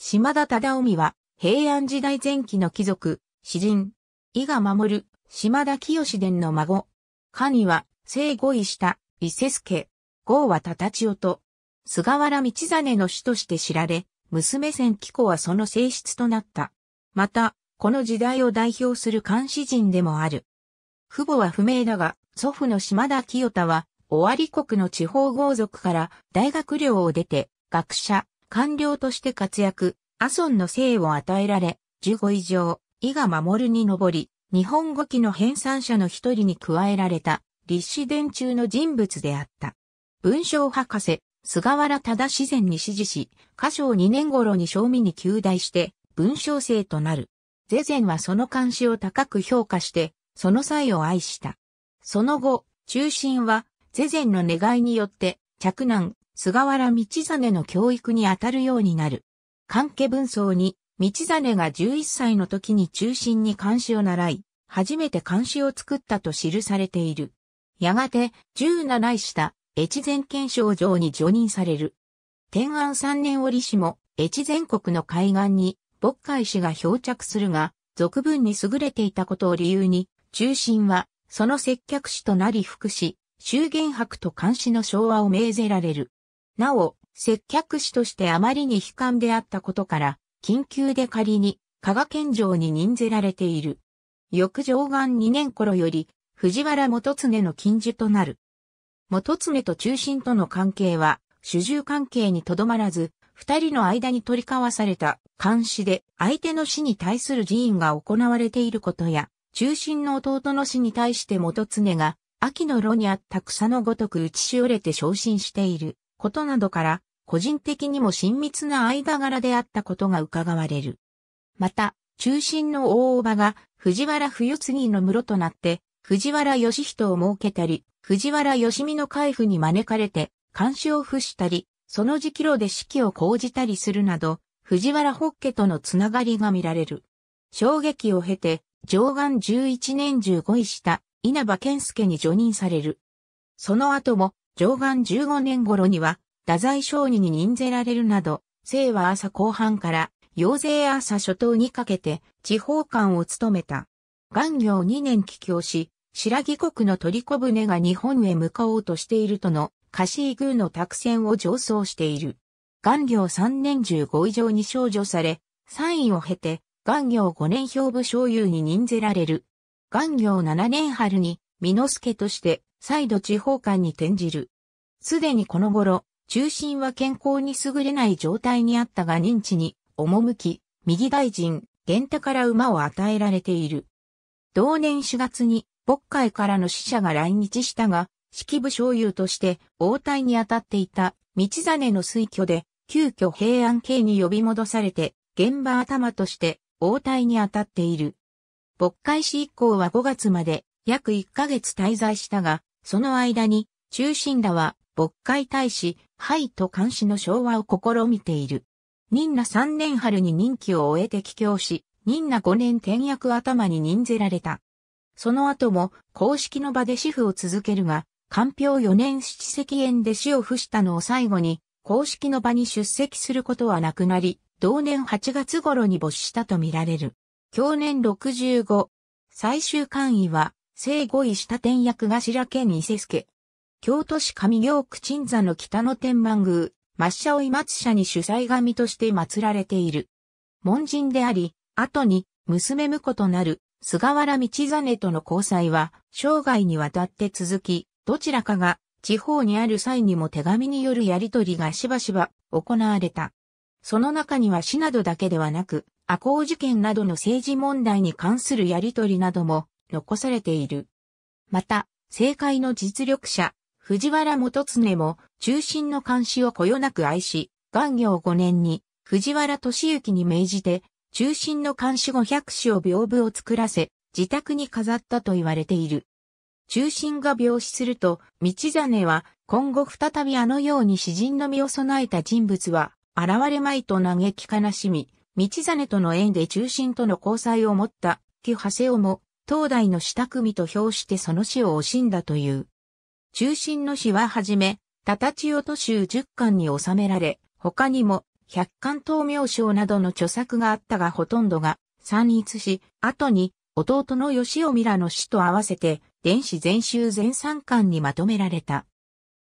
島田忠臣は、平安時代前期の貴族、詩人、伊賀守、島田清伝の孫。神は、生五位下、伊勢助、郷は忠千代と、菅原道真の主として知られ、娘千紀子はその性質となった。また、この時代を代表する漢詩人でもある。父母は不明だが、祖父の島田清太は、尾張国の地方豪族から大学寮を出て、学者、官僚として活躍、阿ソの姓を与えられ、15以上、伊賀守に上り、日本語記の編纂者の一人に加えられた、立志伝中の人物であった。文章博士、菅原忠自然に指示し、歌唱2年頃に賞味に求大して、文章生となる。ゼゼンはその監視を高く評価して、その際を愛した。その後、中心は、ゼゼンの願いによって、着難、菅原道真の教育に当たるようになる。関家文章に、道真が11歳の時に中心に監視を習い、初めて監視を作ったと記されている。やがて、17位下、越前県省上に除任される。天安三年折しも、越前国の海岸に、渤海市が漂着するが、俗文に優れていたことを理由に、中心は、その接客師となり福祉、修玄白と監視の昭和を命ぜられる。なお、接客師としてあまりに悲観であったことから、緊急で仮に、加賀県城に任ぜられている。翌上岸2年頃より、藤原元常の近所となる。元常と中心との関係は、主従関係にとどまらず、二人の間に取り交わされた監視で相手の死に対する寺院が行われていることや、中心の弟の死に対して元常が、秋の炉にあった草のごとく打ちしおれて昇進していることなどから、個人的にも親密な間柄であったことが伺われる。また、中心の大叔母が藤原冬次の室となって、藤原義人を設けたり、藤原義美の海部に招かれて、監視を付したり、その時期路で指揮を講じたりするなど、藤原北家とのつながりが見られる。衝撃を経て、上岸11年15位した稲葉健介に除任される。その後も上岸15年頃には、太宰商人に任ぜられるなど、生は朝後半から、陽成朝初頭にかけて、地方官を務めた。元行2年帰京し、白木国の取り小舟が日本へ向かおうとしているとの、貸し宮の託船を上奏している。元行3年15以上に少女され、参位を経て、元行5年兵部少有に任ぜられる。元行7年春に、之助として、再度地方間に転じる。すでにこの頃、中心は健康に優れない状態にあったが認知に、赴き、右大臣、源太から馬を与えられている。同年4月に、渤海からの使者が来日したが、式部将優として応対に当たっていた道真の推挙で、急遽平安系に呼び戻されて、現場頭として応対に当たっている。渤海市以降は5月まで約1ヶ月滞在したが、その間に、中心らは、牧会大使、廃と監視の昭和を試みている。任那3年春に任期を終えて帰郷し、任那5年転役頭に任ぜられた。その後も公式の場で主婦を続けるが、官票4年七席縁で死を付したのを最後に、公式の場に出席することはなくなり、同年8月頃に没したとみられる。去年65、最終官位は聖五位下天役頭兼伊勢助。京都市上京区鎮座の北野天満宮、抹茶追松社に主催神として祀られている。門人であり、後に娘婿となる菅原道真との交際は生涯にわたって続き、どちらかが地方にある際にも手紙によるやりとりがしばしば行われた。その中には市などだけではなく、赤穂事件などの政治問題に関するやりとりなども残されている。また、政界の実力者、藤原元常も中心の監視をこよなく愛し、元業5年に藤原敏行に命じて、中心の監視後百種を屏風を作らせ、自宅に飾ったと言われている。中心が病死すると、道真は今後再びあのように詩人の身を備えた人物は現れまいと嘆き悲しみ、道真との縁で中心との交際を持った木長谷をも東大の下組と評してその死を惜しんだという。中心の死ははじめ、たたちよと衆十巻に収められ、他にも、百巻東明章などの著作があったがほとんどが散逸し、後に弟の吉尾らの死と合わせて、電子全集全三巻にまとめられた。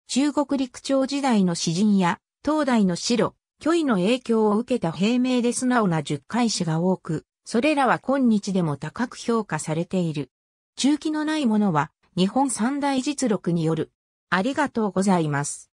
中国陸朝時代の詩人や、東大の白、虚偽の影響を受けた平明で素直な十回詩が多く、それらは今日でも高く評価されている。中期のないものは日本三大実録による。ありがとうございます。